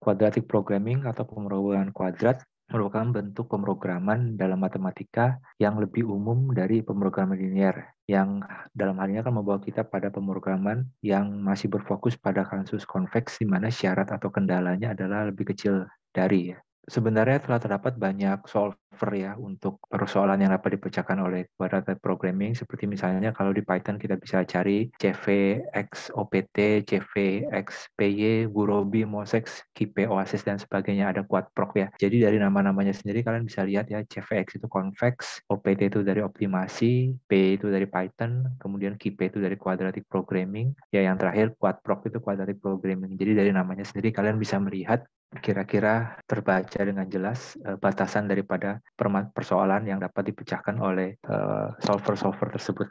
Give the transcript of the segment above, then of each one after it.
Quadratic programming atau pemrograman kuadrat merupakan bentuk pemrograman dalam matematika yang lebih umum dari pemrograman linier, yang dalam hal ini akan membawa kita pada pemrograman yang masih berfokus pada kasus konveks, di mana syarat atau kendalanya adalah lebih kecil dari. Sebenarnya telah terdapat banyak solve cover ya untuk persoalan yang dapat dipecahkan oleh quadratic programming seperti misalnya kalau di Python kita bisa cari CVXOPT, CVXPY, Gurobi, Mosex, KIP, Oasis dan sebagainya ada quadproc ya. Jadi dari nama-namanya sendiri kalian bisa lihat ya CVX itu convex, OPT itu dari optimasi, P itu dari Python, kemudian KIP itu dari quadratic programming, ya yang terakhir quadproc itu quadratic programming. Jadi dari namanya sendiri kalian bisa melihat kira-kira terbaca dengan jelas eh, batasan daripada persoalan yang dapat dipecahkan oleh eh, solver-solver tersebut.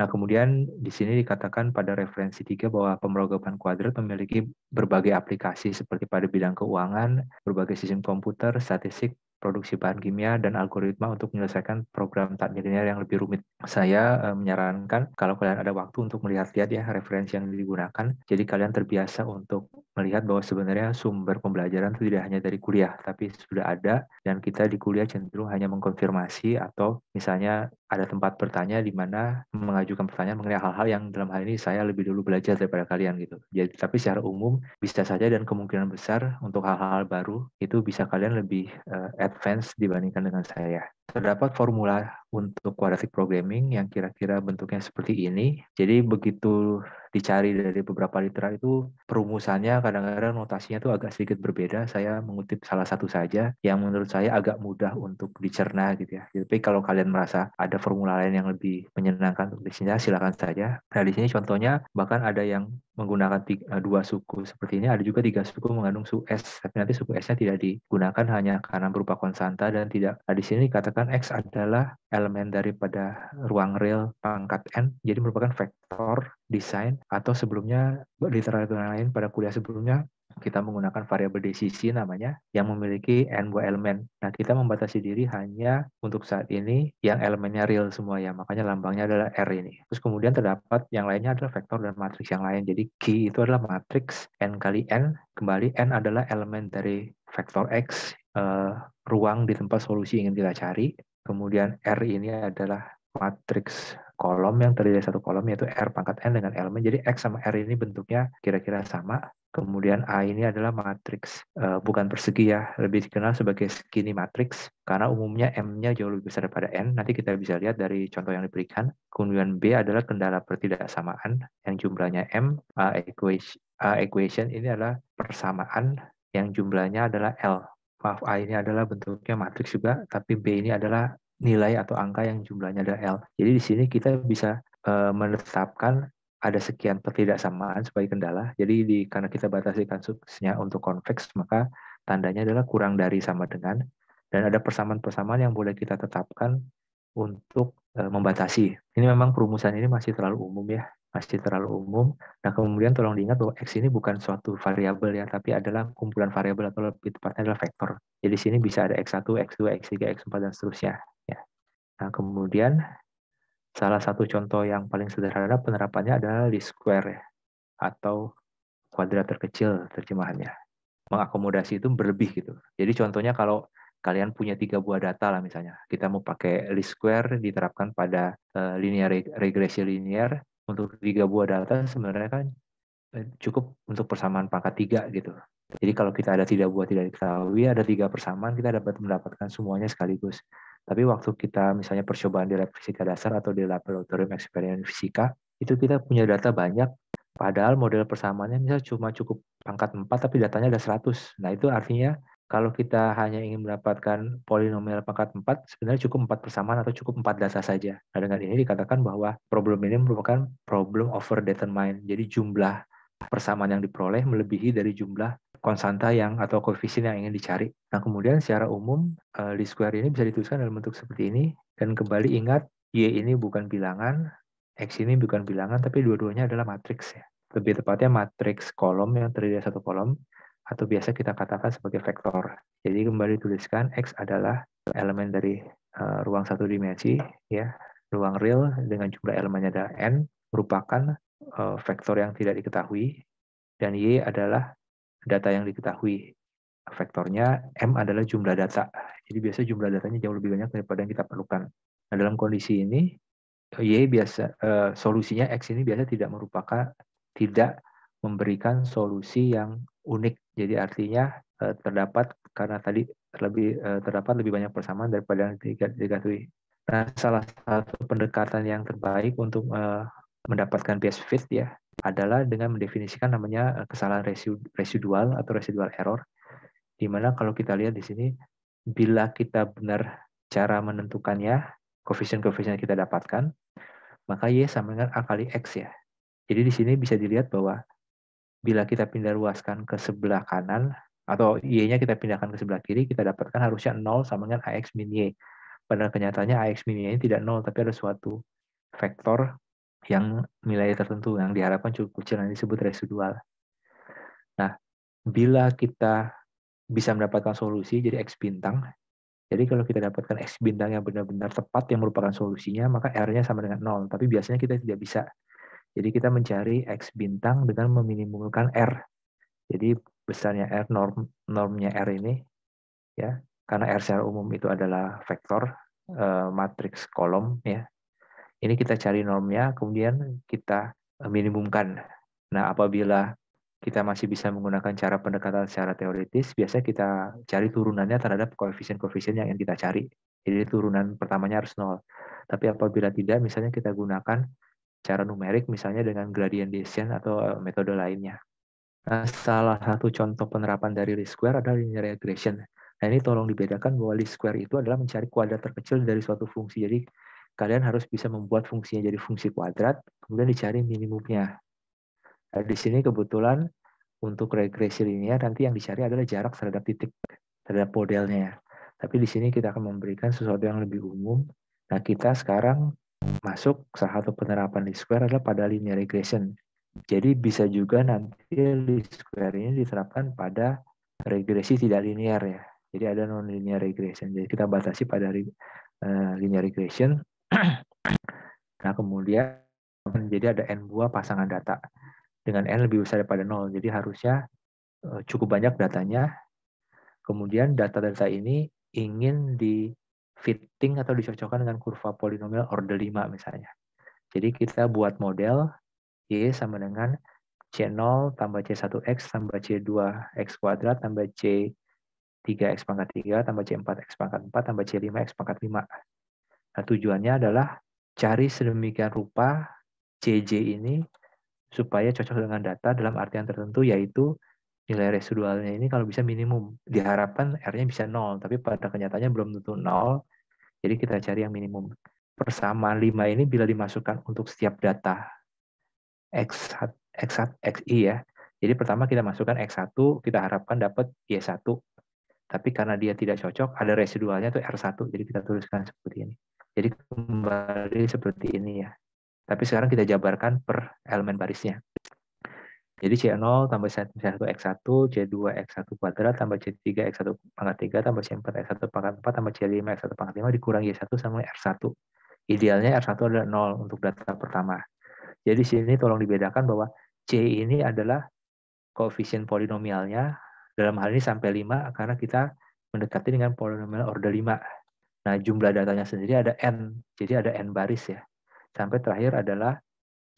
Nah, kemudian di sini dikatakan pada referensi 3 bahwa pemrograman kuadrat memiliki berbagai aplikasi seperti pada bidang keuangan, berbagai sistem komputer, statistik, produksi bahan kimia, dan algoritma untuk menyelesaikan program tak linear yang lebih rumit. Saya eh, menyarankan kalau kalian ada waktu untuk melihat-lihat ya referensi yang digunakan, jadi kalian terbiasa untuk melihat bahwa sebenarnya sumber pembelajaran itu tidak hanya dari kuliah, tapi sudah ada dan kita di kuliah cenderung hanya mengkonfirmasi atau misalnya ada tempat bertanya di mana mengajukan pertanyaan mengenai hal-hal yang dalam hal ini saya lebih dulu belajar daripada kalian gitu. Jadi ya, tapi secara umum bisa saja dan kemungkinan besar untuk hal-hal baru itu bisa kalian lebih uh, advance dibandingkan dengan saya terdapat formula untuk quadratic programming yang kira-kira bentuknya seperti ini. Jadi begitu dicari dari beberapa literal itu perumusannya kadang-kadang notasinya itu agak sedikit berbeda. Saya mengutip salah satu saja yang menurut saya agak mudah untuk dicerna gitu ya. Tapi kalau kalian merasa ada formula lain yang lebih menyenangkan untuk disini silakan saja. Nah di sini contohnya bahkan ada yang menggunakan tiga, eh, dua suku seperti ini, ada juga tiga suku mengandung suku S, tapi nanti suku S-nya tidak digunakan hanya karena berupa konstanta dan tidak. Nah, di sini kata misalkan X adalah elemen daripada ruang real pangkat N, jadi merupakan vektor desain atau sebelumnya literatur lain pada kuliah sebelumnya kita menggunakan variabel desisi namanya yang memiliki n buah elemen. Nah, kita membatasi diri hanya untuk saat ini yang elemennya real semua ya. Makanya lambangnya adalah R ini. Terus kemudian terdapat yang lainnya adalah vektor dan matriks yang lain. Jadi g itu adalah matriks n kali n kembali n adalah elemen dari vektor X uh, ruang di tempat solusi ingin kita cari. Kemudian R ini adalah matriks kolom yang terdiri dari satu kolom yaitu R pangkat N dengan elemen. Jadi X sama R ini bentuknya kira-kira sama. Kemudian A ini adalah matriks uh, eh, bukan persegi ya, lebih dikenal sebagai skinny matriks karena umumnya M-nya jauh lebih besar daripada N. Nanti kita bisa lihat dari contoh yang diberikan. Kemudian B adalah kendala pertidaksamaan yang jumlahnya M. A equation, A equation ini adalah persamaan yang jumlahnya adalah L maaf A ini adalah bentuknya matriks juga, tapi B ini adalah nilai atau angka yang jumlahnya adalah L. Jadi di sini kita bisa e, menetapkan ada sekian pertidaksamaan sebagai kendala. Jadi di, karena kita batasi kasusnya untuk konveks, maka tandanya adalah kurang dari sama dengan. Dan ada persamaan-persamaan yang boleh kita tetapkan untuk e, membatasi. Ini memang perumusan ini masih terlalu umum ya masih terlalu umum. Nah, kemudian tolong diingat bahwa X ini bukan suatu variabel ya, tapi adalah kumpulan variabel atau lebih tepatnya adalah vektor. Jadi sini bisa ada X1, X2, X3, X4, dan seterusnya. Ya. Nah, kemudian salah satu contoh yang paling sederhana penerapannya adalah least square ya, atau kuadrat terkecil terjemahannya. Mengakomodasi itu berlebih gitu. Jadi contohnya kalau kalian punya tiga buah data lah misalnya, kita mau pakai least square diterapkan pada eh, linear regresi linear, untuk tiga buah data sebenarnya kan eh, cukup untuk persamaan pangkat tiga gitu. Jadi kalau kita ada tidak buah tidak diketahui, ada tiga persamaan, kita dapat mendapatkan semuanya sekaligus. Tapi waktu kita misalnya percobaan di lab fisika dasar atau di laboratorium eksperimen fisika, itu kita punya data banyak, padahal model persamaannya misalnya cuma cukup pangkat empat tapi datanya ada seratus. Nah itu artinya kalau kita hanya ingin mendapatkan polinomial pangkat 4, sebenarnya cukup 4 persamaan atau cukup 4 dasar saja. Nah, dengan ini dikatakan bahwa problem ini merupakan problem overdetermined. Jadi jumlah persamaan yang diperoleh melebihi dari jumlah konstanta yang atau koefisien yang ingin dicari. Nah, kemudian secara umum di eh, square ini bisa dituliskan dalam bentuk seperti ini dan kembali ingat Y ini bukan bilangan, X ini bukan bilangan tapi dua-duanya adalah matriks ya. Lebih tepatnya matriks kolom yang terdiri dari satu kolom atau biasa kita katakan sebagai vektor. Jadi kembali tuliskan X adalah elemen dari uh, ruang satu dimensi, ya, ruang real dengan jumlah elemennya ada n merupakan uh, vektor yang tidak diketahui dan y adalah data yang diketahui. Vektornya m adalah jumlah data. Jadi biasa jumlah datanya jauh lebih banyak daripada yang kita perlukan. Nah, dalam kondisi ini y biasa uh, solusinya x ini biasa tidak merupakan tidak memberikan solusi yang unik. Jadi artinya uh, terdapat karena tadi lebih uh, terdapat lebih banyak persamaan daripada yang diketahui. Nah, salah satu pendekatan yang terbaik untuk uh, mendapatkan bias Fit ya adalah dengan mendefinisikan namanya kesalahan residual atau residual error. Di mana kalau kita lihat di sini bila kita benar cara menentukannya, koefisien-koefisien kita dapatkan, maka Y sama dengan A kali X ya. Jadi di sini bisa dilihat bahwa bila kita pindah ruaskan ke sebelah kanan, atau Y-nya kita pindahkan ke sebelah kiri, kita dapatkan harusnya 0 sama dengan AX min Y. Padahal kenyataannya AX min Y ini tidak 0, tapi ada suatu vektor yang nilai tertentu, yang diharapkan cukup kecil, yang disebut residual. Nah, bila kita bisa mendapatkan solusi jadi X bintang, jadi kalau kita dapatkan X bintang yang benar-benar tepat yang merupakan solusinya, maka R-nya sama dengan 0. Tapi biasanya kita tidak bisa jadi kita mencari X bintang dengan meminimumkan R. Jadi besarnya R, norm, normnya R ini, ya karena R secara umum itu adalah vektor, eh, matriks kolom, ya. Ini kita cari normnya, kemudian kita minimumkan. Nah, apabila kita masih bisa menggunakan cara pendekatan secara teoritis, biasanya kita cari turunannya terhadap koefisien-koefisien yang ingin kita cari. Jadi turunan pertamanya harus nol. Tapi apabila tidak, misalnya kita gunakan cara numerik misalnya dengan gradient descent atau eh, metode lainnya. Nah, salah satu contoh penerapan dari least square adalah linear regression. Nah, ini tolong dibedakan bahwa least square itu adalah mencari kuadrat terkecil dari suatu fungsi. Jadi, kalian harus bisa membuat fungsinya jadi fungsi kuadrat, kemudian dicari minimumnya. Nah, di sini kebetulan untuk regresi linear nanti yang dicari adalah jarak terhadap titik, terhadap modelnya. Tapi di sini kita akan memberikan sesuatu yang lebih umum. Nah, kita sekarang masuk salah satu penerapan least square adalah pada linear regression. Jadi bisa juga nanti least square ini diterapkan pada regresi tidak linear ya. Jadi ada non linear regression. Jadi kita batasi pada eh, linear regression. nah kemudian jadi ada n buah pasangan data dengan n lebih besar daripada nol. Jadi harusnya eh, cukup banyak datanya. Kemudian data-data ini ingin di fitting atau dicocokkan dengan kurva polinomial order 5 misalnya. Jadi kita buat model Y sama dengan C0 tambah C1X tambah C2X kuadrat tambah C3X pangkat 3 tambah C4X pangkat 4 tambah C5X pangkat 5. Nah, tujuannya adalah cari sedemikian rupa CJ ini supaya cocok dengan data dalam artian tertentu yaitu nilai residualnya ini kalau bisa minimum. Diharapkan R-nya bisa nol, tapi pada kenyataannya belum tentu nol jadi kita cari yang minimum. Persamaan 5 ini bila dimasukkan untuk setiap data X, X, XI ya. Jadi pertama kita masukkan X1, kita harapkan dapat Y1. Tapi karena dia tidak cocok, ada residualnya itu R1. Jadi kita tuliskan seperti ini. Jadi kembali seperti ini ya. Tapi sekarang kita jabarkan per elemen barisnya. Jadi C0 tambah C1 X1, C2 X1 kuadrat tambah C3 X1 pangkat 3 tambah C4 X1 pangkat 4 tambah C5 X1 pangkat 5 dikurang Y1 sama R1. Idealnya R1 adalah 0 untuk data pertama. Jadi sini tolong dibedakan bahwa C ini adalah koefisien polinomialnya dalam hal ini sampai 5 karena kita mendekati dengan polinomial order 5. Nah, jumlah datanya sendiri ada n, jadi ada n baris ya. Sampai terakhir adalah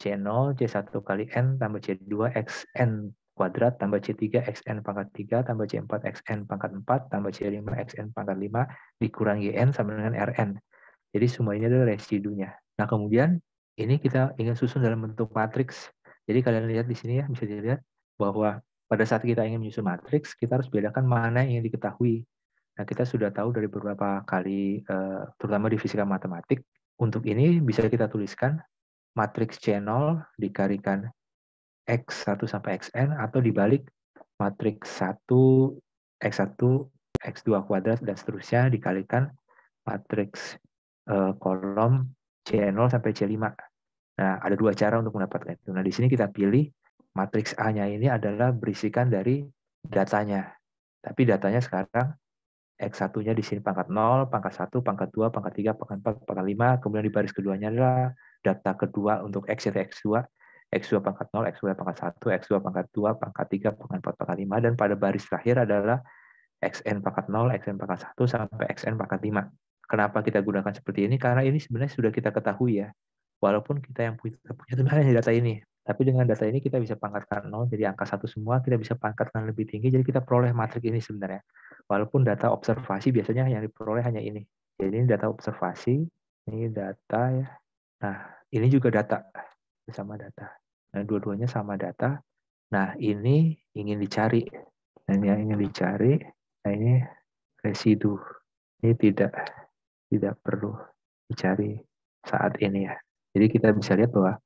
C0, C1 kali N tambah C2, Xn kuadrat tambah C3, Xn pangkat 3, tambah C4, Xn pangkat 4, tambah C5, Xn pangkat 5, dikurangi N sama dengan Rn. Jadi semua ini adalah residunya. Nah, kemudian ini kita ingin susun dalam bentuk matriks. Jadi kalian lihat di sini ya, bisa dilihat bahwa pada saat kita ingin menyusun matriks, kita harus bedakan mana yang ingin diketahui. Nah, kita sudah tahu dari beberapa kali, eh, terutama di fisika matematik, untuk ini bisa kita tuliskan matriks C0 dikalikan X1 sampai Xn atau dibalik matriks 1 X1 X2 kuadrat dan seterusnya dikalikan matriks eh, kolom C0 sampai C5. Nah, ada dua cara untuk mendapatkan itu. Nah, di sini kita pilih matriks A-nya ini adalah berisikan dari datanya. Tapi datanya sekarang X1-nya di sini pangkat 0, pangkat 1, pangkat 2, pangkat 3, pangkat 4, pangkat 5, kemudian di baris keduanya adalah data kedua untuk X yaitu X2, X2 pangkat 0, X2 pangkat 1, X2 pangkat 2, pangkat 3, pangkat 4, pangkat 5, dan pada baris terakhir adalah Xn pangkat 0, Xn pangkat 1, sampai Xn pangkat 5. Kenapa kita gunakan seperti ini? Karena ini sebenarnya sudah kita ketahui ya. Walaupun kita yang punya, punya sebenarnya data ini, tapi dengan data ini kita bisa pangkatkan 0 jadi angka 1 semua, kita bisa pangkatkan lebih tinggi, jadi kita peroleh matriks ini sebenarnya. Walaupun data observasi biasanya yang diperoleh hanya ini. Jadi ini data observasi, ini data ya. Nah, ini juga data, sama data. Nah, dua-duanya sama data. Nah, ini ingin dicari. Nah, ini yang ingin dicari. Nah, ini residu. Ini tidak tidak perlu dicari saat ini ya. Jadi kita bisa lihat bahwa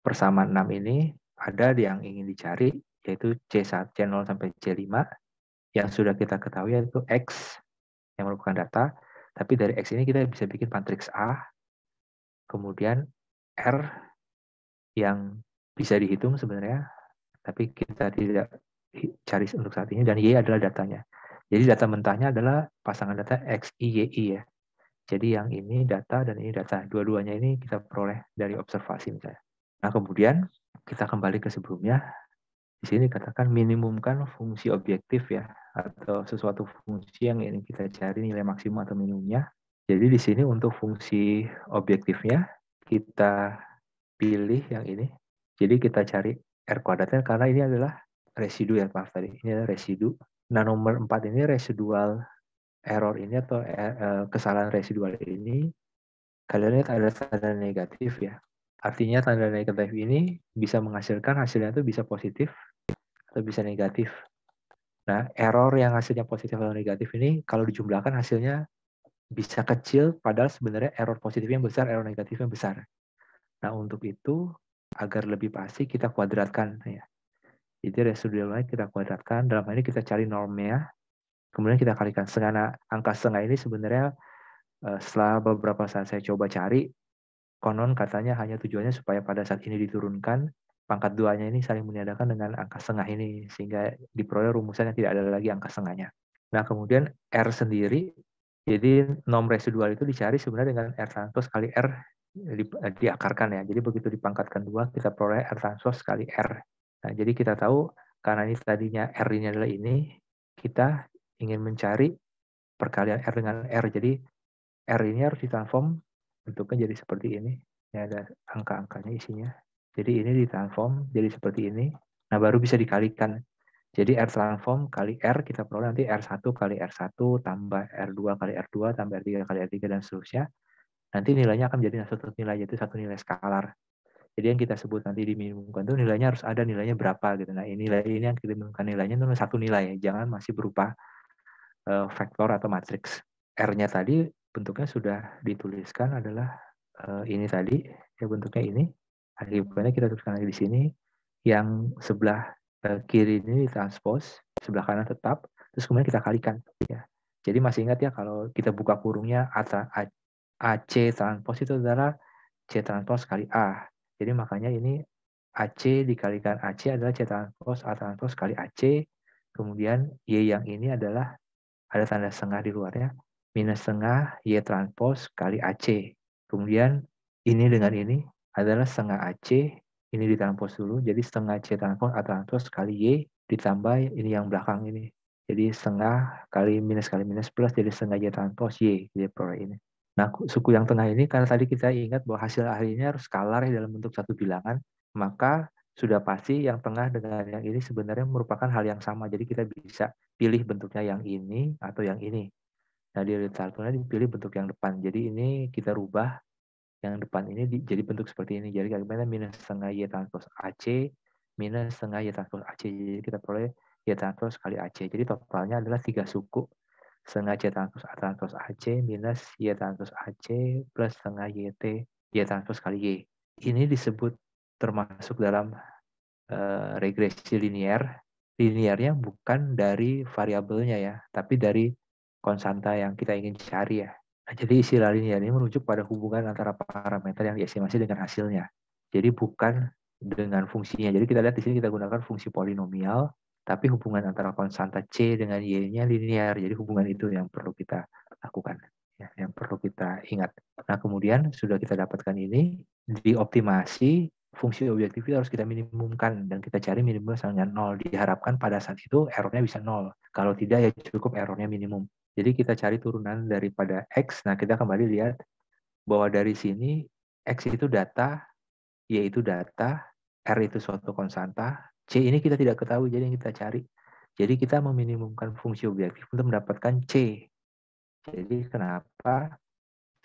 persamaan 6 ini ada yang ingin dicari yaitu C1, C0 sampai C5 yang sudah kita ketahui yaitu X yang merupakan data. Tapi dari X ini kita bisa bikin matriks A, kemudian R yang bisa dihitung sebenarnya, tapi kita tidak cari untuk saat ini, dan Y adalah datanya. Jadi data mentahnya adalah pasangan data X, Y, Y ya. Jadi yang ini data dan ini data. Dua-duanya ini kita peroleh dari observasi misalnya. Nah kemudian kita kembali ke sebelumnya. Di sini katakan minimumkan fungsi objektif ya. Atau sesuatu fungsi yang ingin kita cari nilai maksimum atau minimumnya. Jadi di sini untuk fungsi objektifnya kita pilih yang ini. Jadi kita cari R kuadratnya karena ini adalah residu ya maaf tadi. Ini adalah residu. Nah nomor 4 ini residual error ini atau eh, eh, kesalahan residual ini kalian lihat ada tanda negatif ya. Artinya tanda negatif ini bisa menghasilkan hasilnya itu bisa positif atau bisa negatif. Nah, error yang hasilnya positif atau negatif ini kalau dijumlahkan hasilnya bisa kecil padahal sebenarnya error positifnya besar, error negatifnya besar. Nah, untuk itu agar lebih pasti kita kuadratkan ya. Jadi residualnya kita kuadratkan, dalam hal ini kita cari normnya, kemudian kita kalikan setengah angka setengah ini sebenarnya eh, setelah beberapa saat saya coba cari, konon katanya hanya tujuannya supaya pada saat ini diturunkan, pangkat duanya ini saling meniadakan dengan angka setengah ini, sehingga diperoleh rumusan yang tidak ada lagi angka setengahnya. Nah, kemudian R sendiri jadi nom residual itu dicari sebenarnya dengan R transpose kali R eh, di, eh, diakarkan ya. Jadi begitu dipangkatkan dua, kita peroleh R transpose kali R. Nah, jadi kita tahu karena ini tadinya R ini adalah ini, kita ingin mencari perkalian R dengan R. Jadi R ini harus ditransform bentuknya jadi seperti ini. Ini ada angka-angkanya isinya. Jadi ini ditransform jadi seperti ini. Nah, baru bisa dikalikan jadi R transform kali R kita peroleh nanti R1 kali R1 tambah R2 kali R2 tambah R3 kali R3 dan seterusnya. Nanti nilainya akan menjadi satu nilai, yaitu satu nilai skalar. Jadi yang kita sebut nanti minimum itu nilainya harus ada nilainya berapa gitu. Nah ini nilai ini yang kita minumkan nilainya itu satu nilai, jangan masih berupa uh, vektor atau matriks. R-nya tadi bentuknya sudah dituliskan adalah eh, ini tadi, ya bentuknya ini. Akibatnya kita tuliskan lagi di sini, yang sebelah Eh, kiri ini transpose, sebelah kanan tetap, terus kemudian kita kalikan. Ya. Jadi masih ingat ya kalau kita buka kurungnya AC transpose itu adalah C transpose kali A. Jadi makanya ini AC dikalikan AC adalah C transpose A transpose kali AC. Kemudian Y yang ini adalah ada tanda setengah di luarnya. Minus setengah Y transpose kali AC. Kemudian ini dengan ini adalah setengah AC ini ditranspose dulu jadi setengah C transpos A transpos kali Y ditambah ini yang belakang ini jadi setengah kali minus kali minus plus jadi setengah Y transpos Y jadi proyek ini nah suku yang tengah ini karena tadi kita ingat bahwa hasil akhirnya harus skalar ya dalam bentuk satu bilangan maka sudah pasti yang tengah dengan yang ini sebenarnya merupakan hal yang sama. Jadi kita bisa pilih bentuknya yang ini atau yang ini. Nah, di litarnya dipilih bentuk yang depan. Jadi ini kita rubah yang depan ini di, jadi bentuk seperti ini. Jadi bagaimana minus setengah Y transpose AC minus setengah Y transpose AC. Jadi kita peroleh Y transpose kali AC. Jadi totalnya adalah tiga suku setengah y transpose A transpose AC minus Y transpose AC plus setengah YT Y transpose kali Y. Ini disebut termasuk dalam uh, regresi linier. Liniernya bukan dari variabelnya ya, tapi dari konstanta yang kita ingin cari ya. Nah, jadi isi linear ini merujuk pada hubungan antara parameter yang diestimasi dengan hasilnya. Jadi bukan dengan fungsinya. Jadi kita lihat di sini kita gunakan fungsi polinomial, tapi hubungan antara konstanta C dengan Y-nya linear. Jadi hubungan itu yang perlu kita lakukan, ya, yang perlu kita ingat. Nah kemudian sudah kita dapatkan ini, dioptimasi fungsi objektif itu harus kita minimumkan dan kita cari minimal sangat nol diharapkan pada saat itu errornya bisa nol kalau tidak ya cukup errornya minimum jadi kita cari turunan daripada X. Nah, kita kembali lihat bahwa dari sini X itu data, Y itu data, R itu suatu konstanta, C ini kita tidak ketahui, jadi yang kita cari. Jadi kita meminimumkan fungsi objektif untuk mendapatkan C. Jadi kenapa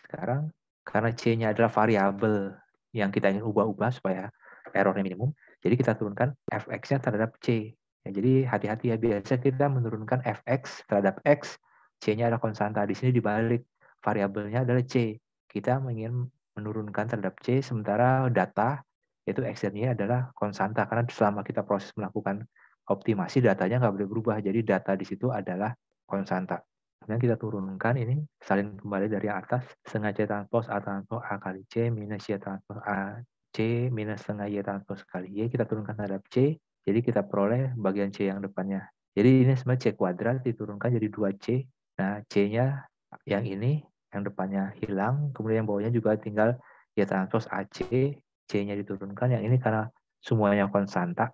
sekarang? Karena C-nya adalah variabel yang kita ingin ubah-ubah supaya errornya minimum. Jadi kita turunkan fx-nya terhadap C. Ya, jadi hati-hati ya, biasa kita menurunkan fx terhadap x C-nya adalah konstanta. Di sini dibalik variabelnya adalah C. Kita ingin menurunkan terhadap C sementara data itu eksternnya adalah konstanta karena selama kita proses melakukan optimasi datanya nggak boleh berubah. Jadi data di situ adalah konstanta. Kemudian kita turunkan ini salin kembali dari atas setengah C transpose A transpose A kali C minus Y transpose A C minus setengah Y transpose kali Y kita turunkan terhadap C. Jadi kita peroleh bagian C yang depannya. Jadi ini sebenarnya C kuadrat diturunkan jadi 2C Nah, C-nya yang ini, yang depannya hilang, kemudian yang bawahnya juga tinggal ya transpose AC, C-nya diturunkan, yang ini karena semuanya konstanta,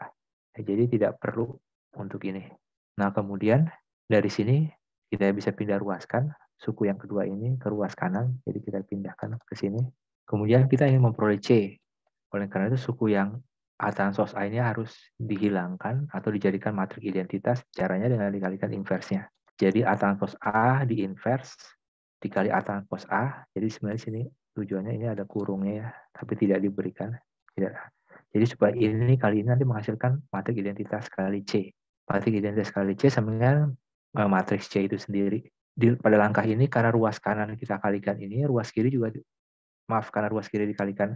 ya, jadi tidak perlu untuk ini. Nah, kemudian dari sini kita bisa pindah ruaskan suku yang kedua ini ke ruas kanan, jadi kita pindahkan ke sini. Kemudian kita ingin memperoleh C. Oleh karena itu suku yang A transpose A ini harus dihilangkan atau dijadikan matriks identitas, caranya dengan dikalikan inversnya. Jadi A transpos A di inverse dikali A transpos A. Jadi sebenarnya sini tujuannya ini ada kurungnya ya, tapi tidak diberikan. Tidak. Jadi supaya ini kali ini nanti menghasilkan matriks identitas kali C. Matriks identitas kali C sama dengan eh, matriks C itu sendiri. Di, pada langkah ini karena ruas kanan kita kalikan ini, ruas kiri juga maaf karena ruas kiri dikalikan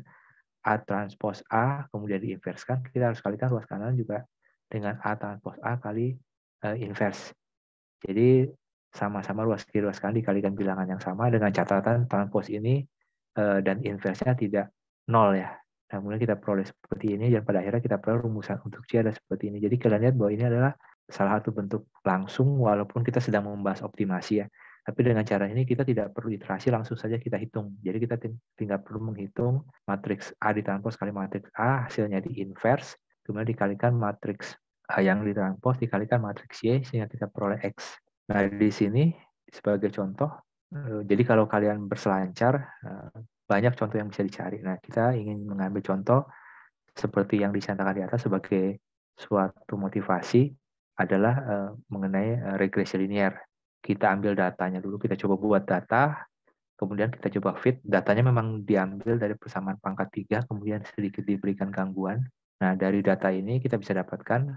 A transpose A kemudian diinverskan, kita harus kalikan ruas kanan juga dengan A transpos A kali uh, inverse. Jadi sama-sama luas kiri luas kanan dikalikan bilangan yang sama dengan catatan pos ini eh, dan inversnya tidak nol ya. Nah, kemudian kita peroleh seperti ini dan pada akhirnya kita peroleh rumusan untuk C ada seperti ini. Jadi kalian lihat bahwa ini adalah salah satu bentuk langsung walaupun kita sedang membahas optimasi ya. Tapi dengan cara ini kita tidak perlu iterasi, langsung saja kita hitung. Jadi kita tinggal perlu menghitung matriks A ditranspos sekali matriks A, hasilnya di invers kemudian dikalikan matriks yang di dikalikan matriks Y sehingga kita peroleh X. Nah, di sini sebagai contoh, eh, jadi kalau kalian berselancar, eh, banyak contoh yang bisa dicari. Nah, kita ingin mengambil contoh seperti yang dicantakan di atas sebagai suatu motivasi adalah eh, mengenai regresi linier. Kita ambil datanya dulu, kita coba buat data, kemudian kita coba fit datanya memang diambil dari persamaan pangkat tiga kemudian sedikit diberikan gangguan nah dari data ini kita bisa dapatkan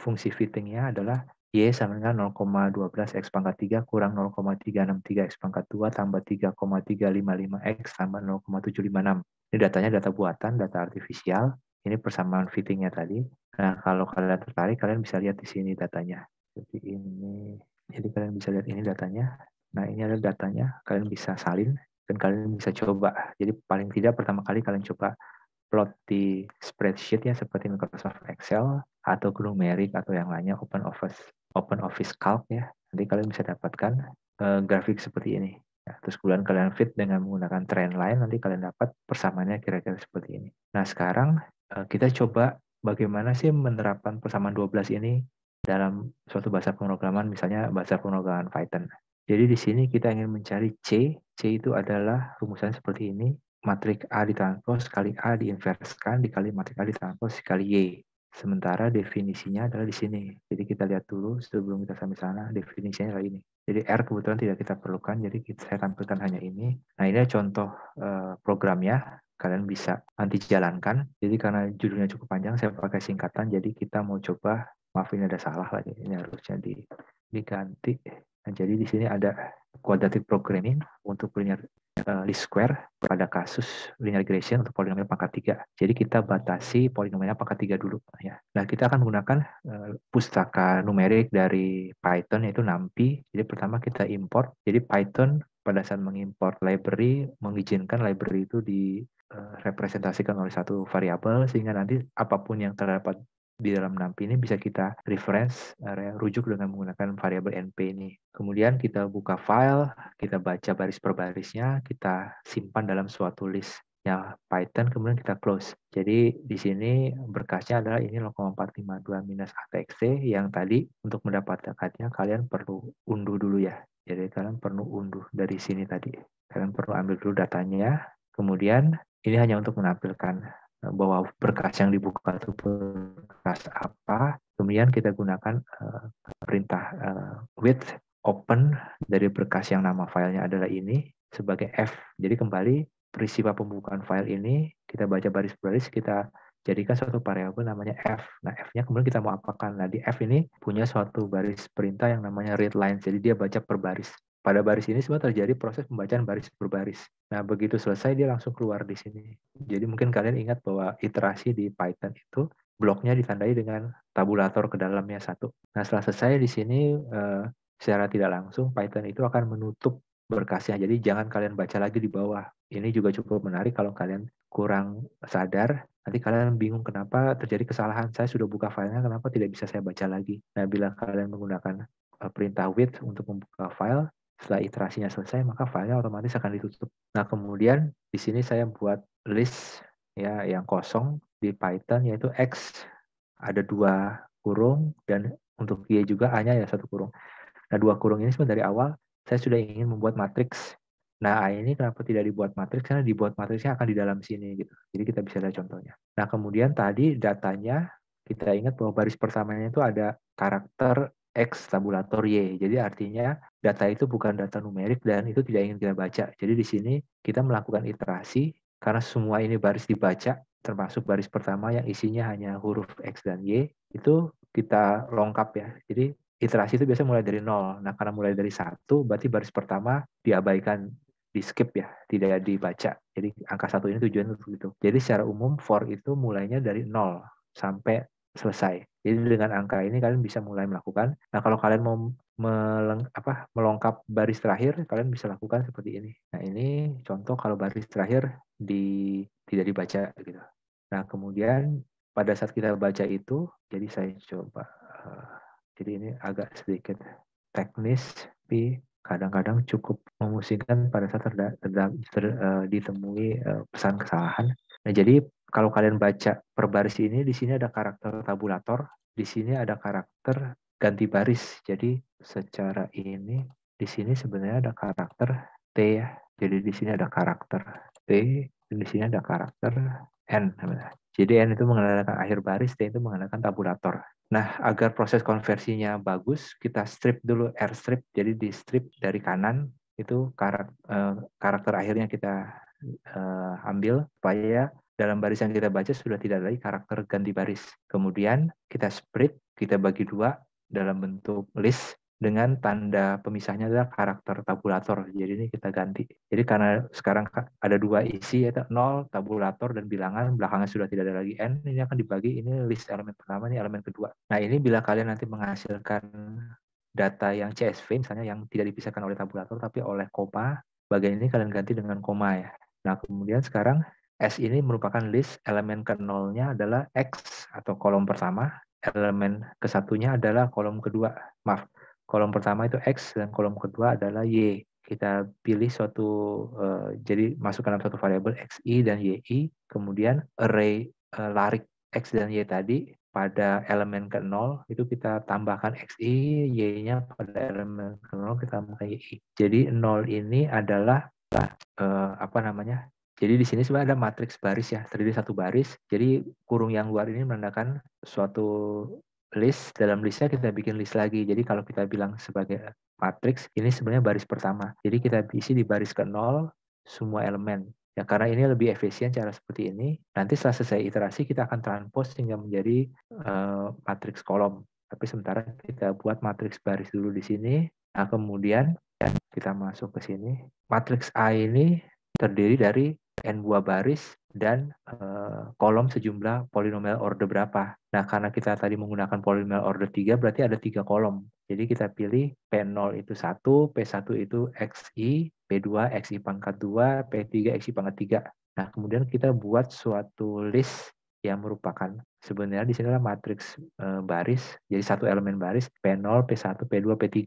fungsi fittingnya adalah Y sama dengan 0,12 X pangkat 3 kurang 0,363 X pangkat 2 tambah 3,355 X tambah 0,756. Ini datanya data buatan, data artifisial. Ini persamaan fittingnya tadi. Nah, kalau kalian tertarik, kalian bisa lihat di sini datanya. Jadi ini, jadi kalian bisa lihat ini datanya. Nah, ini adalah datanya. Kalian bisa salin dan kalian bisa coba. Jadi paling tidak pertama kali kalian coba plot di spreadsheet ya seperti Microsoft Excel atau Glumeric atau yang lainnya Open Office Open Office Calc ya. Nanti kalian bisa dapatkan uh, grafik seperti ini. Nah, terus kemudian kalian fit dengan menggunakan trend line nanti kalian dapat persamaannya kira-kira seperti ini. Nah, sekarang uh, kita coba bagaimana sih menerapkan persamaan 12 ini dalam suatu bahasa pemrograman misalnya bahasa pemrograman Python. Jadi di sini kita ingin mencari C. C itu adalah rumusan seperti ini matrik A ditranspos kali A diinverskan dikali matrik A ditranspos kali Y. Sementara definisinya adalah di sini. Jadi kita lihat dulu sebelum kita sampai sana definisinya adalah ini. Jadi R kebetulan tidak kita perlukan, jadi saya tampilkan hanya ini. Nah ini contoh eh, program ya kalian bisa nanti jalankan. Jadi karena judulnya cukup panjang, saya pakai singkatan. Jadi kita mau coba, maaf ini ada salah lagi, ini harusnya diganti. Nah, jadi di sini ada quadratic programming untuk linear uh, least square pada kasus linear regression untuk polinomial pangkat 3. Jadi kita batasi polinomial pangkat 3 dulu ya. Nah, kita akan menggunakan uh, pustaka numerik dari Python yaitu NumPy. Jadi pertama kita import. Jadi Python pada saat mengimport library mengizinkan library itu direpresentasikan eh, representasikan oleh satu variabel sehingga nanti apapun yang terdapat di dalam NAMP ini bisa kita reference, eh, rujuk dengan menggunakan variabel NP ini. Kemudian kita buka file, kita baca baris per barisnya, kita simpan dalam suatu list ya Python kemudian kita close. Jadi di sini berkasnya adalah ini 0,452 minus ATXT yang tadi untuk mendapatkannya kalian perlu unduh dulu ya. Jadi kalian perlu unduh dari sini tadi. Kalian perlu ambil dulu datanya. Kemudian ini hanya untuk menampilkan bahwa berkas yang dibuka itu berkas apa, kemudian kita gunakan uh, perintah uh, with open dari berkas yang nama filenya adalah ini sebagai F. Jadi kembali peristiwa pembukaan file ini kita baca baris-baris kita jadikan suatu variabel namanya f. Nah, f-nya kemudian kita mau apakan? Nah, di f ini punya suatu baris perintah yang namanya read line. Jadi dia baca per baris. Pada baris ini semua terjadi proses pembacaan baris per baris. Nah, begitu selesai dia langsung keluar di sini. Jadi mungkin kalian ingat bahwa iterasi di Python itu bloknya ditandai dengan tabulator ke dalamnya satu. Nah, setelah selesai di sini eh, secara tidak langsung Python itu akan menutup berkasnya. Jadi jangan kalian baca lagi di bawah. Ini juga cukup menarik kalau kalian kurang sadar nanti kalian bingung kenapa terjadi kesalahan saya sudah buka filenya kenapa tidak bisa saya baca lagi nah bila kalian menggunakan eh, perintah with untuk membuka file setelah iterasinya selesai, maka filenya otomatis akan ditutup. Nah, kemudian di sini saya buat list ya yang kosong di Python yaitu X ada dua kurung dan untuk Y juga hanya ya satu kurung. Nah, dua kurung ini sebenarnya dari awal saya sudah ingin membuat matriks. Nah, A ini kenapa tidak dibuat matriks? Karena dibuat matriksnya akan di dalam sini gitu. Jadi kita bisa lihat contohnya. Nah, kemudian tadi datanya kita ingat bahwa baris pertamanya itu ada karakter X tabulator Y. Jadi artinya data itu bukan data numerik dan itu tidak ingin kita baca. Jadi di sini kita melakukan iterasi karena semua ini baris dibaca termasuk baris pertama yang isinya hanya huruf X dan Y itu kita longkap ya. Jadi iterasi itu biasanya mulai dari nol. Nah karena mulai dari satu berarti baris pertama diabaikan di skip ya, tidak dibaca. Jadi angka satu ini tujuan untuk itu. Jadi secara umum for itu mulainya dari nol sampai selesai. Jadi dengan angka ini kalian bisa mulai melakukan. Nah kalau kalian mau meleng, apa, melengkap baris terakhir, kalian bisa lakukan seperti ini. Nah ini contoh kalau baris terakhir di, tidak dibaca gitu. Nah kemudian pada saat kita baca itu, jadi saya coba, eh, jadi ini agak sedikit teknis, tapi kadang-kadang cukup memusingkan pada saat terda, terda, ter, uh, ditemui uh, pesan kesalahan. Nah, jadi kalau kalian baca perbaris ini, di sini ada karakter tabulator, di sini ada karakter ganti baris. Jadi secara ini, di sini sebenarnya ada karakter T ya. Jadi di sini ada karakter T, dan di sini ada karakter N. Jadi N itu mengandalkan akhir baris, T itu mengandalkan tabulator. Nah, agar proses konversinya bagus, kita strip dulu R strip Jadi di strip dari kanan itu karakter, eh, karakter akhirnya kita eh, ambil supaya dalam baris yang kita baca sudah tidak lagi karakter ganti baris. Kemudian kita split, kita bagi dua dalam bentuk list dengan tanda pemisahnya adalah karakter tabulator. Jadi ini kita ganti. Jadi karena sekarang ada dua isi yaitu nol tabulator dan bilangan, belakangnya sudah tidak ada lagi n, ini akan dibagi ini list elemen pertama, ini elemen kedua. Nah, ini bila kalian nanti menghasilkan data yang CSV misalnya yang tidak dipisahkan oleh tabulator tapi oleh koma, bagian ini kalian ganti dengan koma ya. Nah, kemudian sekarang S ini merupakan list elemen ke nolnya adalah X atau kolom pertama, elemen kesatunya adalah kolom kedua. Maaf, kolom pertama itu X dan kolom kedua adalah Y. Kita pilih suatu, uh, jadi masukkan dalam suatu variabel XI dan YI, kemudian array uh, larik X dan Y tadi pada elemen ke-0 itu kita tambahkan XI, Y-nya pada elemen ke-0 kita tambahkan YI. Jadi 0 ini adalah eh, apa namanya? Jadi di sini sebenarnya ada matriks baris ya, terdiri satu baris. Jadi kurung yang luar ini menandakan suatu list, dalam listnya kita bikin list lagi. Jadi kalau kita bilang sebagai matriks, ini sebenarnya baris pertama. Jadi kita isi di baris ke nol semua elemen. Ya karena ini lebih efisien cara seperti ini. Nanti setelah selesai iterasi kita akan transpose sehingga menjadi uh, eh, matriks kolom. Tapi sementara kita buat matriks baris dulu di sini. Nah kemudian kita masuk ke sini. Matriks A ini terdiri dari n buah baris dan uh, kolom sejumlah polinomial order berapa. Nah, karena kita tadi menggunakan polinomial order 3, berarti ada tiga kolom. Jadi kita pilih P0 itu 1, P1 itu XI, P2 XI pangkat 2, P3 XI pangkat 3. Nah, kemudian kita buat suatu list yang merupakan sebenarnya di sini adalah matriks e, baris, jadi satu elemen baris P0, P1, P2, P3.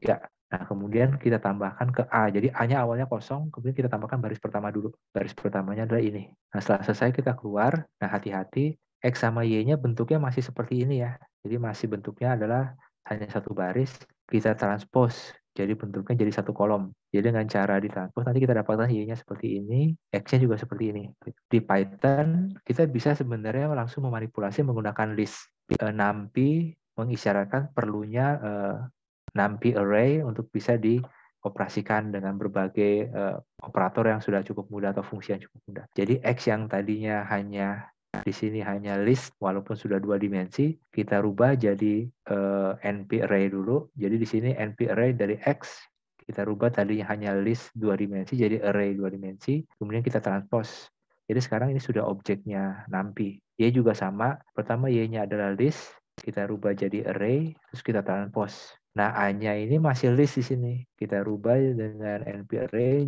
Nah, kemudian kita tambahkan ke A. Jadi A-nya awalnya kosong, kemudian kita tambahkan baris pertama dulu. Baris pertamanya adalah ini. Nah, setelah selesai kita keluar. Nah, hati-hati X sama Y-nya bentuknya masih seperti ini ya. Jadi masih bentuknya adalah hanya satu baris. Kita transpose. Jadi bentuknya jadi satu kolom. Jadi dengan cara ditranspose nanti kita dapatkan Y-nya seperti ini, X-nya juga seperti ini. Di Python kita bisa sebenarnya langsung memanipulasi menggunakan list. Eh, NumPy mengisyaratkan perlunya eh, NumPy array untuk bisa dioperasikan dengan berbagai uh, operator yang sudah cukup mudah atau fungsi yang cukup mudah. Jadi X yang tadinya hanya di sini hanya list walaupun sudah dua dimensi kita rubah jadi uh, NP array dulu. Jadi di sini NP array dari X kita rubah tadinya hanya list dua dimensi jadi array dua dimensi. Kemudian kita transpose jadi sekarang ini sudah objeknya nampi. Y juga sama. Pertama Y-nya adalah list, kita rubah jadi array, terus kita transpose. Nah, A-nya ini masih list di sini. Kita rubah dengan array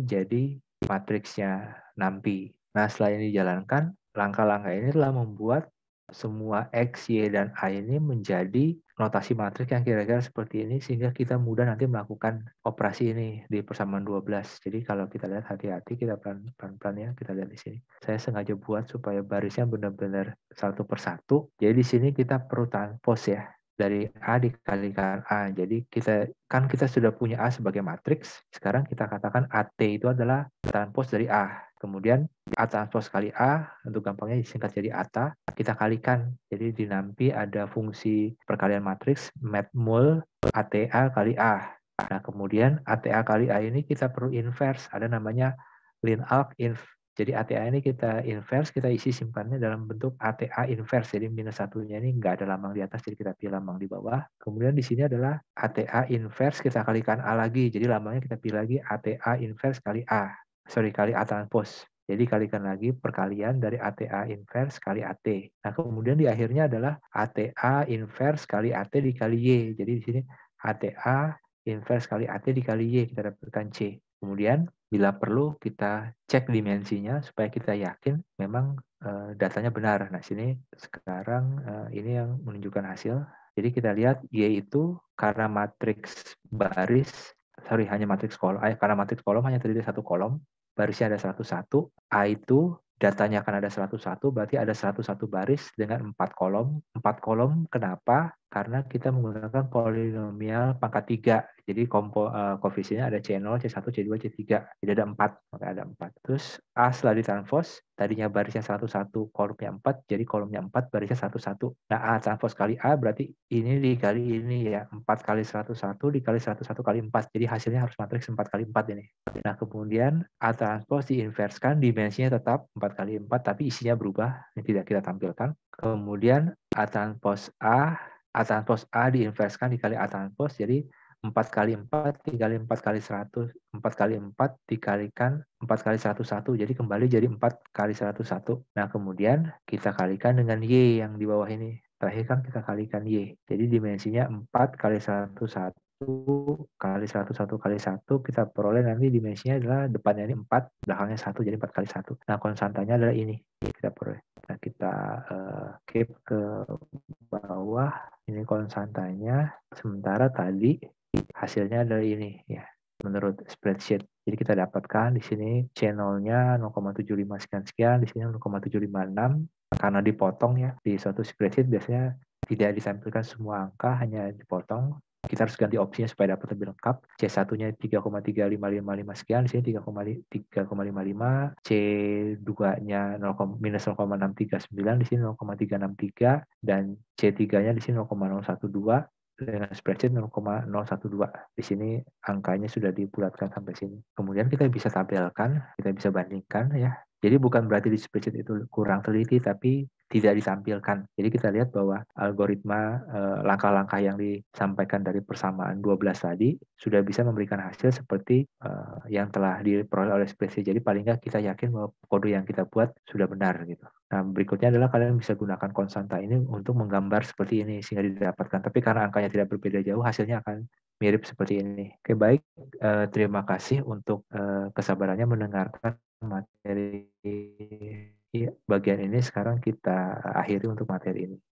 e jadi matriksnya nampi. Nah, setelah ini dijalankan, langkah-langkah ini telah membuat semua X, Y, dan A ini menjadi notasi matriks yang kira-kira seperti ini sehingga kita mudah nanti melakukan operasi ini di persamaan 12. Jadi kalau kita lihat hati-hati, kita pelan-pelan ya, kita lihat di sini. Saya sengaja buat supaya barisnya benar-benar satu persatu. Jadi di sini kita perlu pos ya dari A dikalikan A. Jadi kita kan kita sudah punya A sebagai matriks. Sekarang kita katakan AT itu adalah transpos dari A. Kemudian A transpos kali A, untuk gampangnya disingkat jadi ATA, kita kalikan. Jadi di NAMPI ada fungsi perkalian matriks matmul ATA kali A. Nah, kemudian ATA kali A ini kita perlu inverse. Ada namanya linalc inv jadi ATA ini kita inverse, kita isi simpannya dalam bentuk ATA inverse. Jadi minus satunya ini nggak ada lambang di atas, jadi kita pilih lambang di bawah. Kemudian di sini adalah ATA inverse, kita kalikan A lagi. Jadi lambangnya kita pilih lagi ATA inverse kali A. Sorry, kali A transpose. Jadi kalikan lagi perkalian dari ATA inverse kali AT. Nah, kemudian di akhirnya adalah ATA inverse kali AT dikali Y. Jadi di sini ATA inverse kali AT dikali Y kita dapatkan C. Kemudian bila perlu kita cek dimensinya supaya kita yakin memang eh, datanya benar. Nah sini sekarang eh, ini yang menunjukkan hasil. Jadi kita lihat Y itu karena matriks baris, sorry hanya matriks kolom, eh, karena matriks kolom hanya terdiri satu kolom, barisnya ada 101, A itu datanya akan ada 101, berarti ada 101 baris dengan 4 kolom. 4 kolom kenapa? karena kita menggunakan polinomial pangkat tiga, Jadi kompo, uh, koefisiennya ada C0, C1, C2, C3. Jadi ada empat, maka ada empat. Terus A setelah ditransfos, tadinya barisnya satu satu, kolomnya empat, jadi kolomnya empat, barisnya satu satu. Nah, A transpos kali A berarti ini dikali ini ya, empat kali satu dikali 101 kali empat, Jadi hasilnya harus matriks empat kali empat ini. Nah, kemudian A transpos diinverskan, dimensinya tetap empat kali empat, tapi isinya berubah, ini tidak kita tampilkan. Kemudian A transpose A A pos A diinverskan dikali A pos jadi 4 kali 4 dikali 4 kali 100 4 kali 4 dikalikan 4 kali 101 jadi kembali jadi 4 kali 101 nah kemudian kita kalikan dengan Y yang di bawah ini terakhir kan kita kalikan Y jadi dimensinya 4 kali 101 kali satu kali satu kita peroleh nanti dimensinya adalah depannya ini empat belakangnya satu jadi empat kali satu Nah, konstantanya adalah ini kita peroleh. Nah, kita uh, keep ke bawah ini konstantanya sementara tadi hasilnya adalah ini ya menurut spreadsheet. Jadi kita dapatkan di sini channelnya 0,75 sekian sekian, di sini 0,756 karena dipotong ya di suatu spreadsheet biasanya tidak disampaikan semua angka hanya dipotong kita harus ganti opsinya supaya dapat lebih lengkap. C1-nya 3,3555 sekian, sini 3,3555. C2-nya minus 0,639, di sini 0,363, dan C3-nya di sini 0,012, dengan spreadsheet 0,012. Di sini angkanya sudah dibulatkan sampai sini. Kemudian kita bisa tabelkan, kita bisa bandingkan ya jadi bukan berarti di spreadsheet itu kurang teliti, tapi tidak ditampilkan. Jadi kita lihat bahwa algoritma eh, langkah-langkah yang disampaikan dari persamaan 12 tadi sudah bisa memberikan hasil seperti eh, yang telah diperoleh oleh spreadsheet. Jadi paling nggak kita yakin bahwa kode yang kita buat sudah benar gitu. Nah, berikutnya adalah kalian bisa gunakan konstanta ini untuk menggambar seperti ini sehingga didapatkan. Tapi karena angkanya tidak berbeda jauh, hasilnya akan mirip seperti ini. Oke, baik. Eh, terima kasih untuk eh, kesabarannya mendengarkan materi ya, bagian ini. Sekarang kita akhiri untuk materi ini.